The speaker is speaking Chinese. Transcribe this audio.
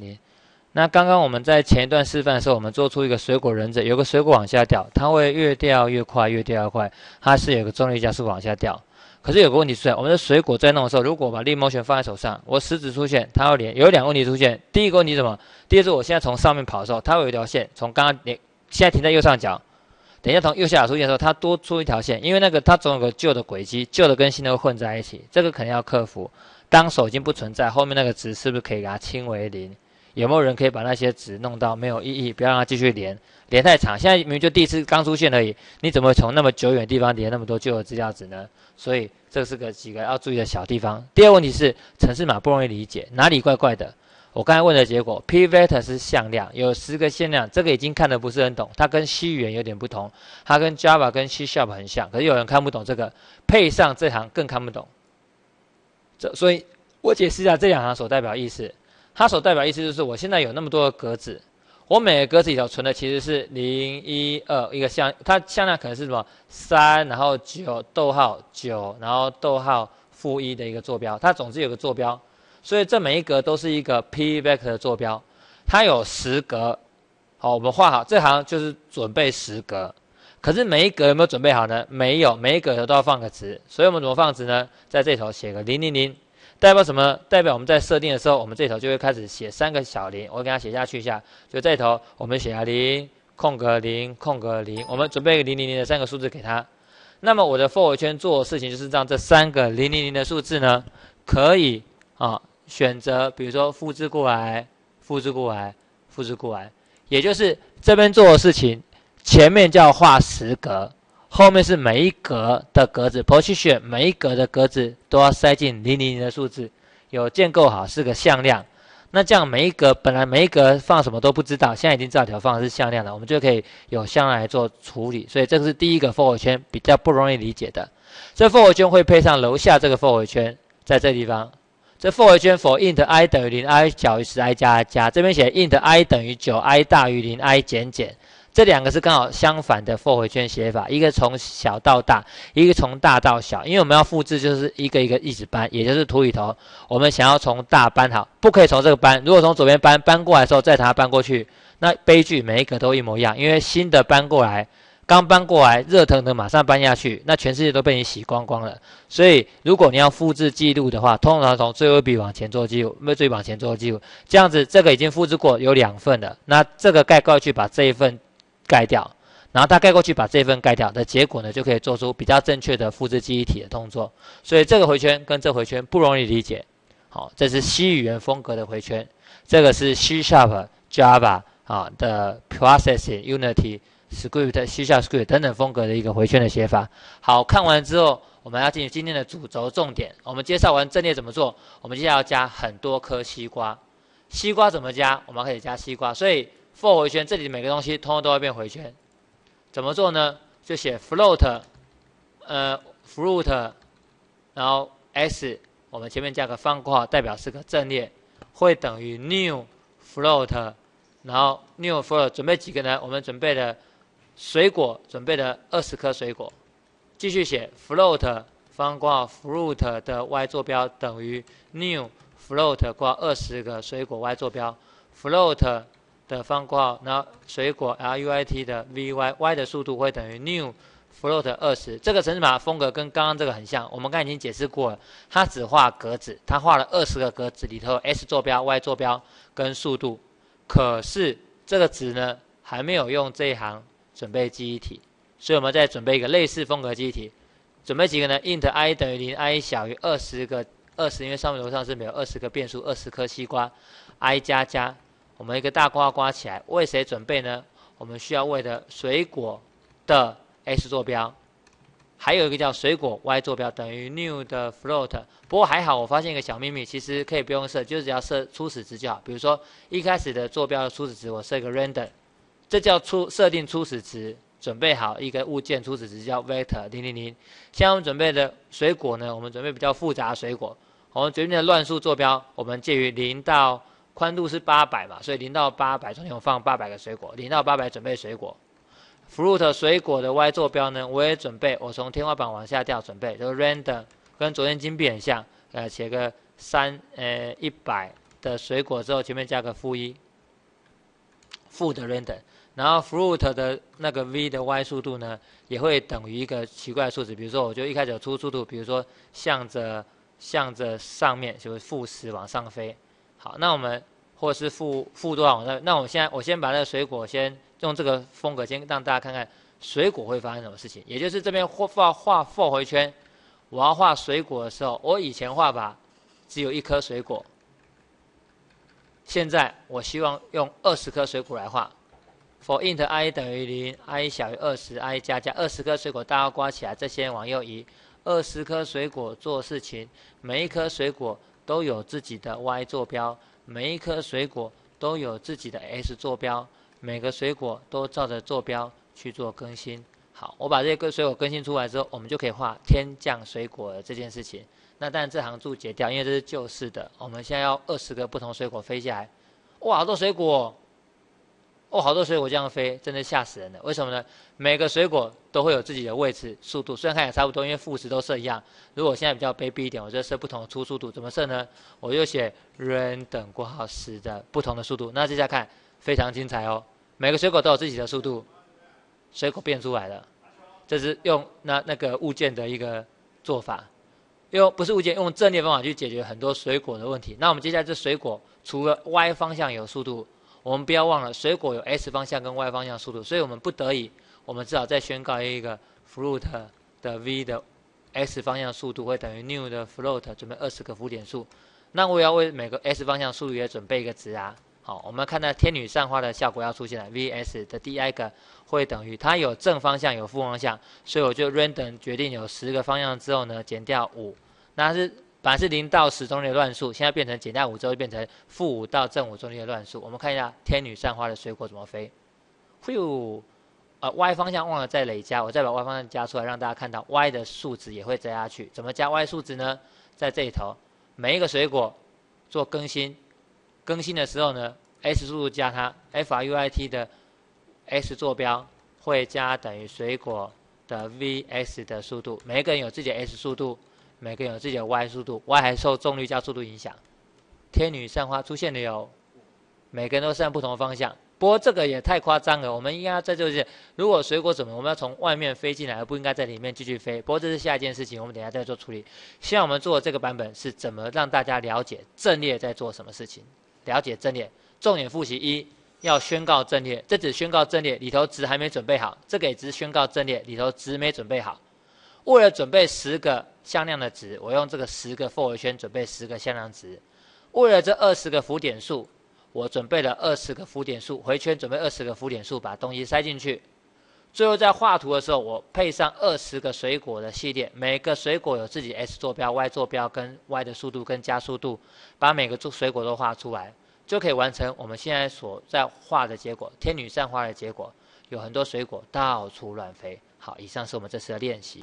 连，那刚刚我们在前一段示范的时候，我们做出一个水果忍者，有个水果往下掉，它会越掉越快，越掉越快，它是有个重力加速往下掉。可是有个问题出现，我们的水果在弄的时候，如果把力猫拳放在手上，我食指出现，它会连。有两个问题出现，第一个问题什么？第二是，我现在从上面跑的时候，它会有一条线从刚刚连，现在停在右上角，等一下从右下角出现的时候，它多出一条线，因为那个它总有个旧的轨迹，旧的跟新的会混在一起，这个肯定要克服。当手已经不存在，后面那个值是不是可以给它清为零？有没有人可以把那些纸弄到没有意义，不要让它继续连，连太长。现在明明就第一次刚出现而已，你怎么从那么久远的地方连那么多旧的资料纸呢？所以这是个几个要注意的小地方。第二问题是城市码不容易理解，哪里怪怪的？我刚才问的结果 p v a t 是向量，有十个向量。这个已经看得不是很懂，它跟 C 语言有点不同，它跟 Java 跟 C++ 很像，可是有人看不懂这个，配上这行更看不懂。这所以我解释一下这两行所代表意思。它所代表意思就是，我现在有那么多格子，我每个格子里头存的其实是零一二一个向，它向量可能是什么三，然后九，逗号九，然后逗号负一的一个坐标，它总之有个坐标，所以这每一格都是一个 p vector 的坐标，它有十格，好，我们画好这行就是准备十格，可是每一格有没有准备好呢？没有，每一格都要放个值，所以我们怎么放值呢？在这头写个零零零。代表什么？代表我们在设定的时候，我们这头就会开始写三个小零，我给它写下去一下。就这头，我们写下零，空格零，空格零，我们准备个零零零的三个数字给它。那么我的 for 循圈做事情，就是让这三个零零零的数字呢，可以啊选择，比如说复制过来，复制过来，复制过来，也就是这边做的事情，前面就要画十格。后面是每一格的格子 p o i t i o n 每一格的格子都要塞进零零零的数字，有建构好四个向量。那这样每一格本来每一格放什么都不知道，现在已经知道条放的是向量了，我们就可以有向量来做处理。所以这个是第一个 for 圈比较不容易理解的。这 for 圈会配上楼下这个 for 圈，在这地方。这 for 圈 for int i 等于零，i 小于十，i 加加。这边写 int i 等于九，i 大于零，i 减减。这两个是刚好相反的 for 回圈写法，一个从小到大，一个从大到小。因为我们要复制，就是一个一个一直搬，也就是图里头，我们想要从大搬好，不可以从这个搬。如果从左边搬，搬过来的时候再把它搬过去，那悲剧，每一个都一模一样。因为新的搬过来，刚搬过来，热腾腾马上搬下去，那全世界都被你洗光光了。所以如果你要复制记录的话，通常从最后一笔往前做记录，没最往前做记录，这样子这个已经复制过有两份了，那这个盖过去把这一份。盖掉，然后它盖过去，把这份盖掉的结果呢，就可以做出比较正确的复制记忆体的动作。所以这个回圈跟这回圈不容易理解。好，这是 C 语言风格的回圈，这个是 C Sharp、Java 啊的 Processing、Unity、Script、C Sharp Script 等等风格的一个回圈的写法。好看完之后，我们要进行今天的主轴重点。我们介绍完阵列怎么做，我们接下来要加很多颗西瓜。西瓜怎么加？我们可以加西瓜，所以。for 回圈，这里每个东西通通都要变回圈。怎么做呢？就写 float，呃，fruit，然后 s，我们前面加个方括号，代表是个阵列，会等于 new float，然后 new float 准备几个呢？我们准备的水果，准备的二十颗水果。继续写 float 方括号 fruit 的 y 坐标等于 new float 挂二十个水果 y 坐标，float。的方括号，然后水果 l u i t 的 v y y 的速度会等于 new float 二十。这个程式码风格跟刚刚这个很像，我们刚才已经解释过了，它只画格子，它画了二十个格子，里头 S 坐标、y 坐标跟速度。可是这个值呢还没有用这一行准备记忆体，所以我们再准备一个类似风格记忆体。准备几个呢？int i 等于零，i 小于二十个二十，因为上面楼上是没有二十个变数，二十颗西瓜，i 加加。我们一个大刮刮起来，为谁准备呢？我们需要为的水果的 x 坐标，还有一个叫水果 y 坐标等于 new 的 float。不过还好，我发现一个小秘密，其实可以不用设，就只要设初始值就好。比如说一开始的坐标的初始值，我设一个 random，这叫初设定初始值，准备好一个物件初始值叫 vector 零零零。现在我们准备的水果呢，我们准备比较复杂水果，我们决定的乱数坐标，我们介于零到宽度是八百嘛，所以零到八百中间我放八百个水果，零到八百准备水果。fruit 水果的 y 坐标呢，我也准备我从天花板往下掉，准备就 random，跟昨天金币很像。呃，写个三呃一百的水果之后，前面加个负一，负的 random。然后 fruit 的那个 v 的 y 速度呢，也会等于一个奇怪数字，比如说我就一开始出速度，比如说向着向着上面，就是负十往上飞。好，那我们或是负负多少？那那我现在我先把那个水果先用这个风格先让大家看看水果会发生什么事情。也就是这边画画画画回圈，我要画水果的时候，我以前画吧，只有一颗水果。现在我希望用二十颗水果来画。for int i 等于零，i 小于二十，i 加加。二十颗水果大家刮起来，这些往右移。二十颗水果做事情，每一颗水果。都有自己的 y 坐标，每一颗水果都有自己的 s 坐标，每个水果都照着坐标去做更新。好，我把这些个水果更新出来之后，我们就可以画天降水果这件事情。那但这行注解掉，因为这是旧式的，我们现在要二十个不同水果飞下来，哇，好多水果！哦，好多水果这样飞，真的吓死人了。为什么呢？每个水果都会有自己的位置、速度。虽然看也差不多，因为副词都设一样。如果现在比较卑鄙一点，我就设不同的初速度，怎么设呢？我就写 r a n 等括号十的不同的速度）。那接下来看，非常精彩哦。每个水果都有自己的速度，水果变出来了。这是用那那个物件的一个做法，用不是物件，用阵列方法去解决很多水果的问题。那我们接下来这水果，除了 Y 方向有速度。我们不要忘了，水果有 s 方向跟 y 方向速度，所以我们不得已，我们至少再宣告一个 fruit 的 v 的 s 方向速度会等于 new 的 float 准备二十个浮点数。那我要为每个 s 方向速度也准备一个值啊。好，我们看到天女散花的效果要出现了，vs 的 d 个会等于它有正方向有负方向，所以我就 random 决定有十个方向之后呢，减掉五，那是。本来是零到十中间的乱数，现在变成减掉五之后，变成负五到正五中间的乱数。我们看一下天女散花的水果怎么飞。飞五，呃，Y 方向忘了再累加，我再把 Y 方向加出来，让大家看到 Y 的数值也会增加去。怎么加 Y 数值呢？在这一头，每一个水果做更新，更新的时候呢，S 速度加它，FRUIT 的 S 坐标会加等于水果的 VS 的速度。每一个人有自己的 S 速度。每个人有自己的 y 速度，y 还受重力加速度影响。天女散花出现的有，每个人都是不同的方向。不过这个也太夸张了，我们应该在就是，如果水果怎么，我们要从外面飞进来，而不应该在里面继续飞。不过这是下一件事情，我们等下再做处理。希望我们做的这个版本是怎么让大家了解阵列在做什么事情，了解阵列。重点复习一，要宣告阵列，这只宣告阵列里头值还没准备好。这个也是宣告阵列里头值没准备好。为了准备十个向量的值，我用这个十个 for 圈准备十个向量值。为了这二十个浮点数，我准备了二十个浮点数，回圈准备二十个浮点数，把东西塞进去。最后在画图的时候，我配上二十个水果的系列，每个水果有自己 x 坐标、y 坐标跟 y 的速度跟加速度，把每个做水果都画出来，就可以完成我们现在所在画的结果——天女散花的结果，有很多水果到处乱飞。好，以上是我们这次的练习。